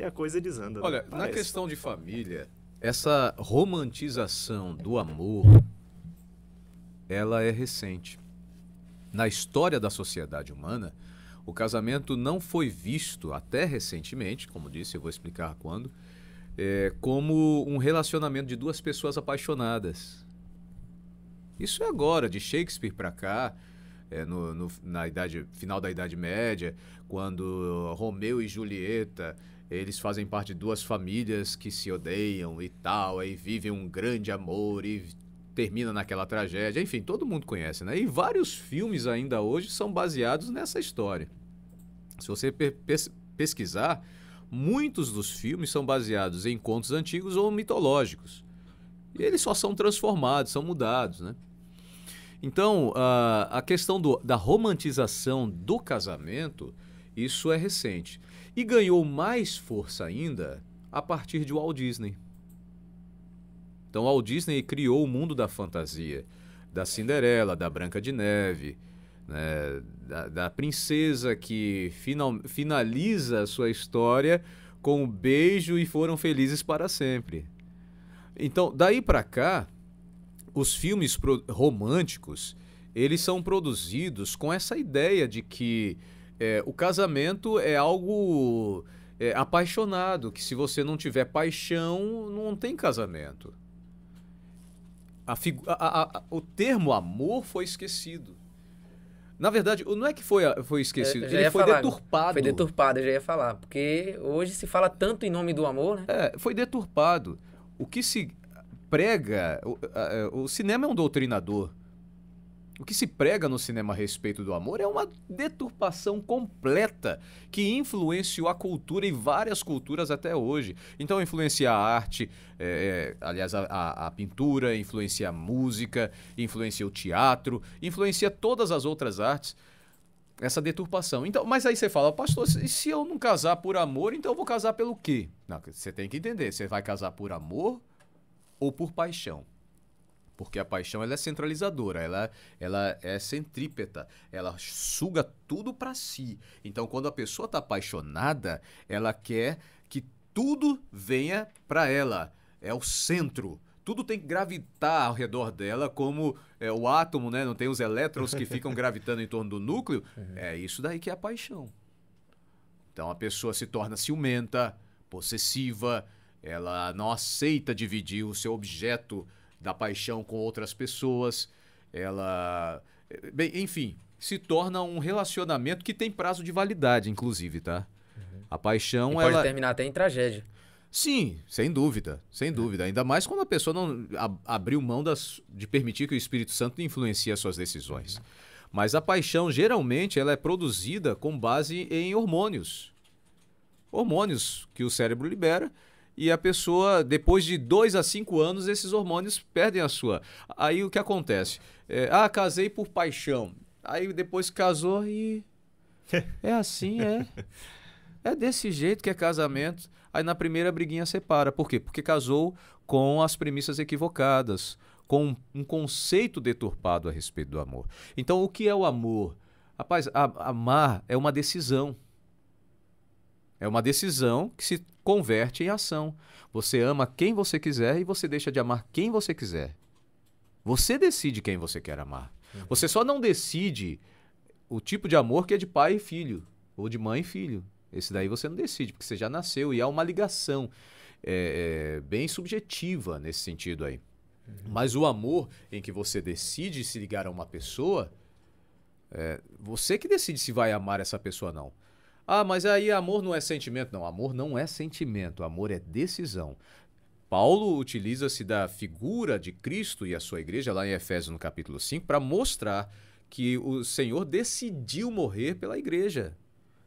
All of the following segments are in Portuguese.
e a coisa desanda. Né? Olha, né? na questão de família, essa romantização do amor, ela é recente. Na história da sociedade humana, o casamento não foi visto até recentemente, como disse, eu vou explicar quando, é, como um relacionamento de duas pessoas apaixonadas. Isso é agora, de Shakespeare para cá, é, no, no, na idade, final da Idade Média, quando Romeu e Julieta eles fazem parte de duas famílias que se odeiam e tal, aí vivem um grande amor e termina naquela tragédia. Enfim, todo mundo conhece, né? E vários filmes ainda hoje são baseados nessa história. Se você pesquisar, muitos dos filmes são baseados em contos antigos ou mitológicos. E eles só são transformados, são mudados, né? Então, a, a questão do, da romantização do casamento, isso é recente. E ganhou mais força ainda a partir de Walt Disney. Então, Walt Disney criou o mundo da fantasia, da Cinderela, da Branca de Neve, né, da, da, princesa que final, finaliza a sua história com um beijo e foram felizes para sempre. Então, daí para cá, os filmes românticos, eles são produzidos com essa ideia de que é, o casamento é algo é, apaixonado, que se você não tiver paixão, não tem casamento. A a, a, o termo amor foi esquecido. Na verdade, não é que foi, foi esquecido, é, ele foi falar, deturpado. Foi deturpado, eu já ia falar. Porque hoje se fala tanto em nome do amor, né? É, foi deturpado. O que se prega. O, o cinema é um doutrinador. O que se prega no cinema a respeito do amor é uma deturpação completa que influenciou a cultura e várias culturas até hoje. Então, influencia a arte, é, é aliás, a, a, pintura, influencia a música, influencia o teatro, influencia todas as outras artes. Essa deturpação. Então, mas aí você fala, pastor, se eu não casar por amor, então eu vou casar pelo quê? Não, você tem que entender. Você vai casar por amor ou por paixão. Porque a paixão ela é centralizadora, ela, ela é centrípeta, ela suga tudo para si. Então, quando a pessoa está apaixonada, ela quer que tudo venha para ela, é o centro tudo tem que gravitar ao redor dela, como é, o átomo, né? Não tem os elétrons que ficam gravitando em torno do núcleo. Uhum. É isso daí que é a paixão. Então a pessoa se torna ciumenta, possessiva, ela não aceita dividir o seu objeto da paixão com outras pessoas, ela. Eh, bem, enfim, se torna um relacionamento que tem prazo de validade, inclusive, tá? Uhum. A paixão. E pode ela... terminar até em tragédia. Sim, sem dúvida, sem é. dúvida. Ainda mais quando a pessoa não abriu mão das, de permitir que o Espírito Santo influencie as suas decisões. Uhum. Mas a paixão, geralmente, ela é produzida com base em hormônios. Hormônios que o cérebro libera e a pessoa, depois de dois a cinco anos, esses hormônios perdem a sua. Aí o que acontece? É, ah, casei por paixão. Aí depois casou e. É assim, é. É desse jeito que é casamento. Aí na primeira briguinha separa. Por quê? Porque casou com as premissas equivocadas, com um conceito deturpado a respeito do amor. Então, o que é o amor? Rapaz, a, amar é uma decisão. É uma decisão que se converte em ação. Você ama quem você quiser e você deixa de amar quem você quiser. Você decide quem você quer amar. Uhum. Você só não decide o tipo de amor que é de pai e filho, ou de mãe e filho. Esse daí você não decide, porque você já nasceu e há uma ligação é, é, bem subjetiva nesse sentido aí. Uhum. Mas o amor em que você decide se ligar a uma pessoa, é, você que decide se vai amar essa pessoa ou não. Ah, mas aí amor não é sentimento. Não, amor não é sentimento, amor é decisão. Paulo utiliza-se da figura de Cristo e a sua igreja, lá em Efésios no capítulo 5, para mostrar que o Senhor decidiu morrer pela igreja,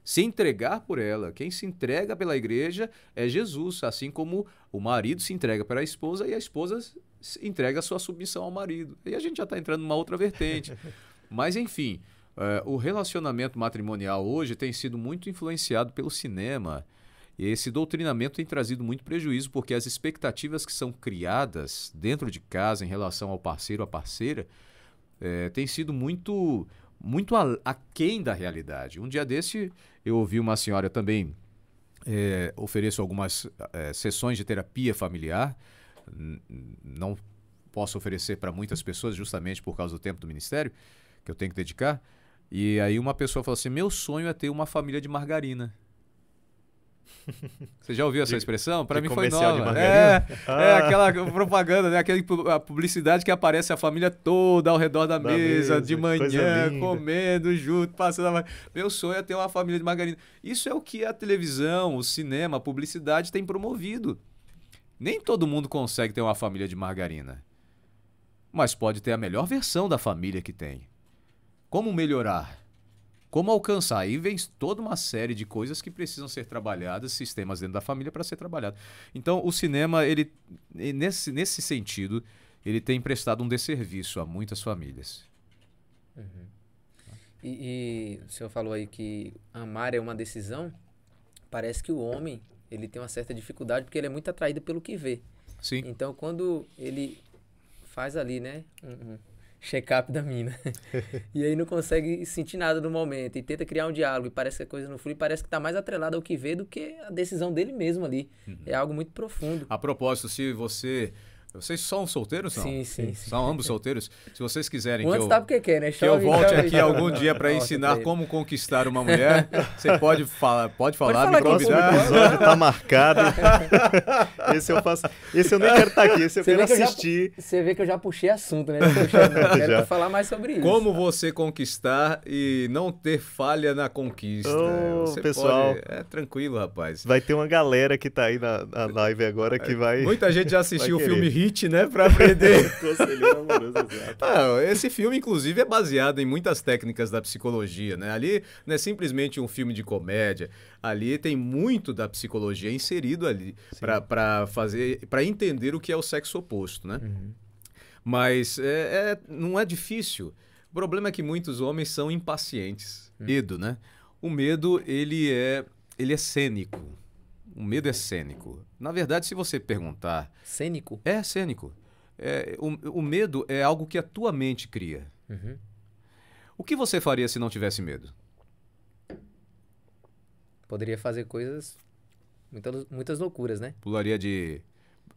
se entregar por ela. Quem se entrega pela igreja é Jesus, assim como o marido se entrega para a esposa e a esposa entrega sua submissão ao marido. E a gente já está entrando numa outra vertente. Mas, enfim, é, o relacionamento matrimonial hoje tem sido muito influenciado pelo cinema. E esse doutrinamento tem trazido muito prejuízo, porque as expectativas que são criadas dentro de casa em relação ao parceiro, à parceira, é, tem sido muito muito a, aquém da realidade. Um dia desse, eu ouvi uma senhora também, é, ofereço algumas é, sessões de terapia familiar, não posso oferecer para muitas pessoas justamente por causa do tempo do ministério, que eu tenho que dedicar, e aí uma pessoa falou assim: meu sonho é ter uma família de margarina. Você já ouviu essa de, expressão? Para mim foi nova. É, ah. é, aquela propaganda, né? Aquela publicidade que aparece a família toda ao redor da, da mesa, mesa, de manhã, comendo junto, passando. A... Meu sonho é ter uma família de margarina. Isso é o que a televisão, o cinema, a publicidade tem promovido. Nem todo mundo consegue ter uma família de margarina. Mas pode ter a melhor versão da família que tem. Como melhorar? Como alcançar? Aí vem toda uma série de coisas que precisam ser trabalhadas, sistemas dentro da família para ser trabalhado. Então, o cinema, ele nesse, nesse sentido, ele tem prestado um desserviço a muitas famílias. Uhum. E, e o senhor falou aí que amar é uma decisão. Parece que o homem ele tem uma certa dificuldade porque ele é muito atraído pelo que vê. Sim. Então, quando ele faz ali, né, check-up da mina. e aí não consegue sentir nada no momento e tenta criar um diálogo e parece que a coisa não flui, parece que está mais atrelada ao que vê do que a decisão dele mesmo ali. Uhum. É algo muito profundo. A propósito, se você vocês são solteiros, não? Sim, sim. sim. São ambos solteiros? Se vocês quiserem que eu, que, é quer, é, né? que eu, volte aqui algum dia para ensinar como conquistar uma mulher, você pode falar, pode falar, pode falar me convidar. O episódio tá marcado. esse eu faço. Esse eu nem quero estar tá aqui, esse eu você quero assistir. Que eu já, você vê que eu já puxei assunto, né? Eu quero falar mais sobre isso. Como você conquistar e não ter falha na conquista. Oh, você pessoal. Pode, é tranquilo, rapaz. Vai ter uma galera que tá aí na, na live agora que vai. Muita gente já assistiu o filme convite, né, para aprender. Ah, esse filme, inclusive, é baseado em muitas técnicas da psicologia, né? Ali não é simplesmente um filme de comédia. Ali tem muito da psicologia inserido ali para fazer, para entender o que é o sexo oposto, né? Uhum. Mas é, é, não é difícil. O problema é que muitos homens são impacientes. Hum. Medo, né? O medo, ele é, ele é cênico. O medo é cênico. Na verdade, se você perguntar. Cênico? É cênico. É, o, o medo é algo que a tua mente cria. Uhum. O que você faria se não tivesse medo? Poderia fazer coisas. Muitas, muitas loucuras, né? Pularia de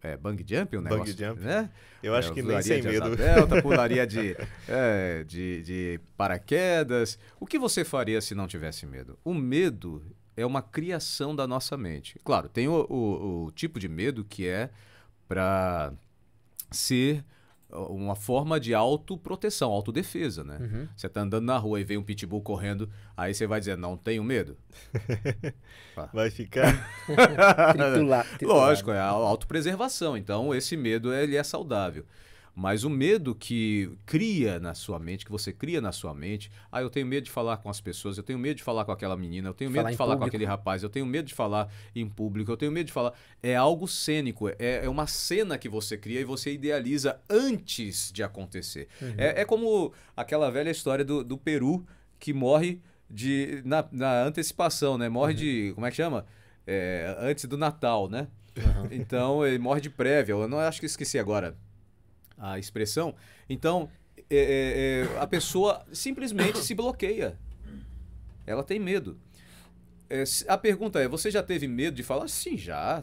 é, bang jump, o negócio. Bang jump. Né? Eu acho é, que nem sem medo. Delta, pularia de, é, de, de paraquedas. O que você faria se não tivesse medo? O medo, é uma criação da nossa mente. Claro, tem o, o, o tipo de medo que é para ser uma forma de autoproteção, autodefesa, né? Uhum. Você tá andando na rua e vem um pitbull correndo, aí você vai dizer, não tenho medo. vai ficar... Lógico, é a autopreservação. Então, esse medo ele é saudável. Mas o medo que cria na sua mente, que você cria na sua mente, ah, eu tenho medo de falar com as pessoas, eu tenho medo de falar com aquela menina, eu tenho medo de falar público. com aquele rapaz, eu tenho medo de falar em público, eu tenho medo de falar. É algo cênico, é, é uma cena que você cria e você idealiza antes de acontecer. Uhum. É, é, como aquela velha história do, do Peru que morre de na, na antecipação, né? Morre uhum. de. Como é que chama? É, antes do Natal, né? Uhum. Então ele morre de prévia. Eu não acho que esqueci agora a expressão. Então, é, é, é, a pessoa simplesmente se bloqueia. Ela tem medo. É, a pergunta é: você já teve medo de falar? Sim, já.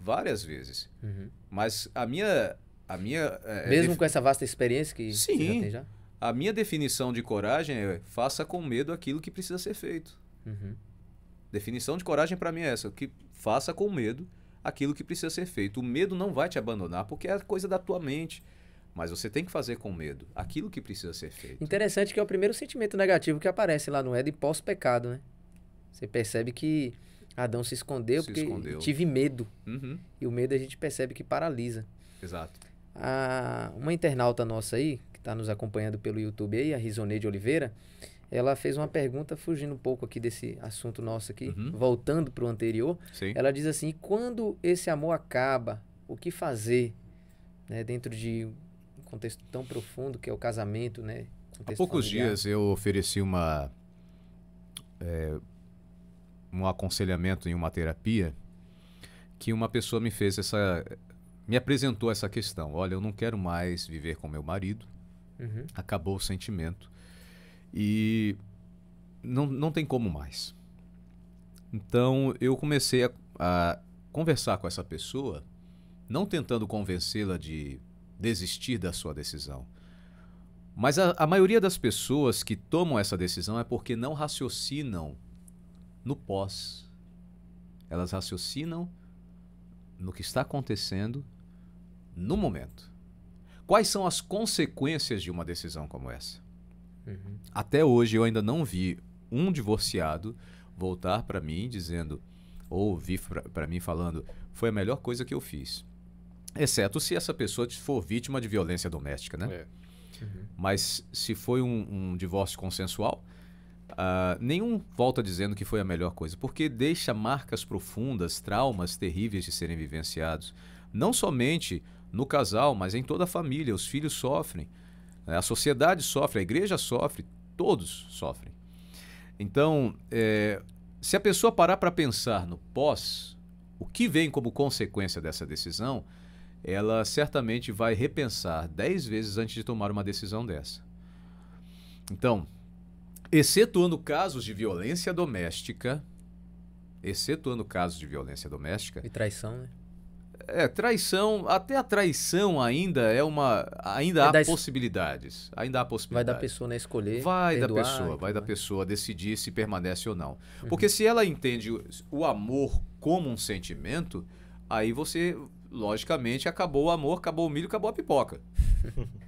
Várias vezes. Uhum. Mas a minha. A minha é, é Mesmo com essa vasta experiência que Sim, você já tem já? A minha definição de coragem é: faça com medo aquilo que precisa ser feito. Uhum. Definição de coragem para mim é essa: que faça com medo aquilo que precisa ser feito. O medo não vai te abandonar porque é coisa da tua mente mas você tem que fazer com medo aquilo que precisa ser feito. Interessante que é o primeiro sentimento negativo que aparece lá no Éden pós-pecado, né? Você percebe que Adão se escondeu se porque escondeu. tive medo. Uhum. E o medo a gente percebe que paralisa. Exato. uma internauta nossa aí, que está nos acompanhando pelo YouTube aí, a Risonete Oliveira, ela fez uma pergunta fugindo um pouco aqui desse assunto nosso aqui, uhum. voltando para o anterior. Sim. Ela diz assim, quando esse amor acaba, o que fazer né, dentro de contexto tão profundo que é o casamento, né? Há poucos familiar. dias eu ofereci uma é, um aconselhamento em uma terapia que uma pessoa me fez essa me apresentou essa questão. Olha, eu não quero mais viver com meu marido. Uhum. Acabou o sentimento e não, não tem como mais. Então eu comecei a, a conversar com essa pessoa, não tentando convencê-la de desistir da sua decisão. Mas a, a maioria das pessoas que tomam essa decisão é porque não raciocinam no pós. Elas raciocinam no que está acontecendo no momento. Quais são as consequências de uma decisão como essa? Uhum. Até hoje eu ainda não vi um divorciado voltar para mim dizendo, ou ouvir para mim falando, foi a melhor coisa que eu fiz. Exceto se essa pessoa for vítima de violência doméstica, né? É. Uhum. Mas se foi um, um divórcio consensual, uh, nenhum volta dizendo que foi a melhor coisa, porque deixa marcas profundas, traumas terríveis de serem vivenciados. Não somente no casal, mas em toda a família. Os filhos sofrem, né? a sociedade sofre, a igreja sofre, todos sofrem. Então, é, se a pessoa parar para pensar no pós, o que vem como consequência dessa decisão, ela certamente vai repensar dez vezes antes de tomar uma decisão dessa. Então, excetuando casos de violência doméstica, excetuando casos de violência doméstica e traição, né? É, traição, até a traição ainda é uma. Ainda é há possibilidades. Ainda há possibilidades. Vai da pessoa né, escolher. Vai perdoar, da pessoa, vai da pessoa decidir se permanece ou não. Uhum. Porque uhum. se ela entende o amor como um sentimento, aí você logicamente acabou o amor, acabou o milho, acabou a pipoca.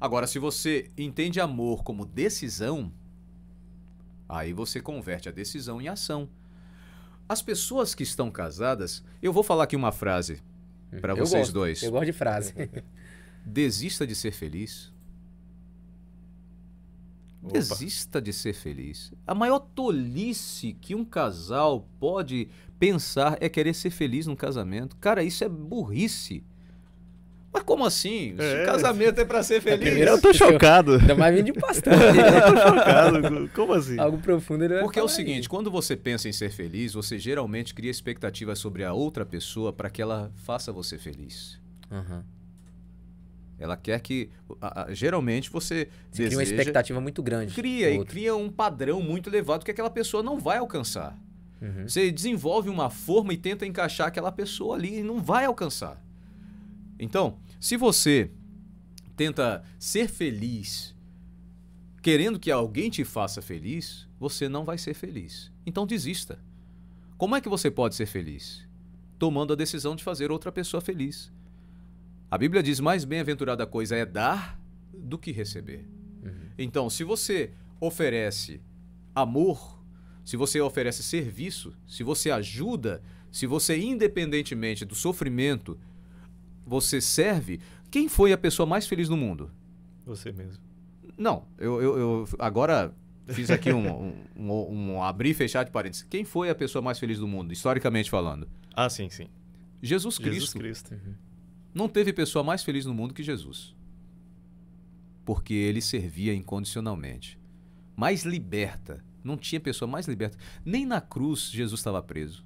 Agora, se você entende amor como decisão, aí você converte a decisão em ação. As pessoas que estão casadas, eu vou falar aqui uma frase para vocês gosto, dois. Eu gosto de frase. Desista de ser feliz. Opa. Desista de ser feliz. A maior tolice que um casal pode pensar é querer ser feliz num casamento. Cara, isso é burrice. Mas como assim? É, casamento é para ser feliz. eu tô chocado. Ainda mais vindo de pastor. eu tô chocado. Como assim? Algo profundo ele vai Porque é o seguinte, quando você pensa em ser feliz, você geralmente cria expectativas sobre a outra pessoa para que ela faça você feliz. Uhum. Ela quer que. A, a, geralmente você. você cria uma expectativa muito grande. Cria, e cria um padrão muito elevado que aquela pessoa não vai alcançar. Uhum. Você desenvolve uma forma e tenta encaixar aquela pessoa ali e não vai alcançar. Então, se você tenta ser feliz querendo que alguém te faça feliz, você não vai ser feliz. Então desista. Como é que você pode ser feliz? Tomando a decisão de fazer outra pessoa feliz. A Bíblia diz: mais bem-aventurada coisa é dar do que receber. Uhum. Então, se você oferece amor, se você oferece serviço, se você ajuda, se você, independentemente do sofrimento, você serve, quem foi a pessoa mais feliz no mundo? Você mesmo. Não, eu, eu, eu agora fiz aqui um, um, um, um, abrir e fechar de parênteses. Quem foi a pessoa mais feliz do mundo, historicamente falando? Ah, sim, sim. Jesus Cristo. Jesus Cristo. Uhum. Não teve pessoa mais feliz no mundo que Jesus, porque ele servia incondicionalmente. Mais liberta, não tinha pessoa mais liberta. Nem na cruz Jesus estava preso.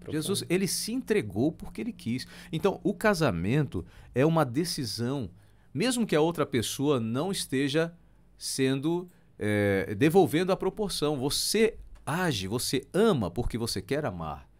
Profundo. Jesus, ele se entregou porque ele quis. Então, o casamento é uma decisão, mesmo que a outra pessoa não esteja sendo é, devolvendo a proporção. Você age, você ama porque você quer amar.